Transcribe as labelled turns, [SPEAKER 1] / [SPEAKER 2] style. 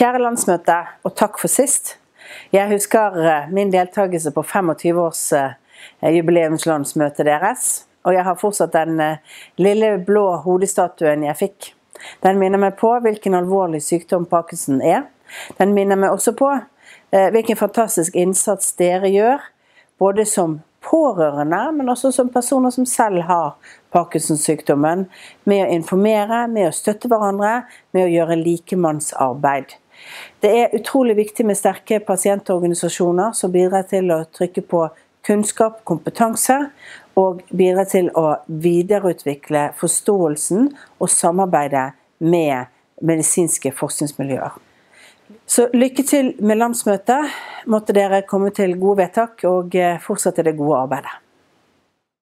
[SPEAKER 1] Kjære landsmøte, og takk for sist. Jeg husker eh, min deltakelse på 25-årsjubileumslandsmøtet eh, deres. Og jeg har fortsatt den eh, lille blå hodestatuen jeg fikk. Den minner meg på hvilken alvorlig sykdom Parkinson er. Den minner meg også på hvilken fantastisk innsats dere gjør, både som pårørende, men også som personer som selv har parkinson sykdommen med å informere, med å støtte hverandre, med å gjøre likemannsarbeid. Det er utrolig viktig med sterke pasientorganisasjoner som bidrar til å trykke på kunnskap, kompetanse, og bidrar til å videreutvikle forståelsen og samarbeidet med medisinske forskningsmiljøer. Så lykke til med landsmøtet. Måtte dere komme til gode vedtak og eh, fortsette det gode arbeidet.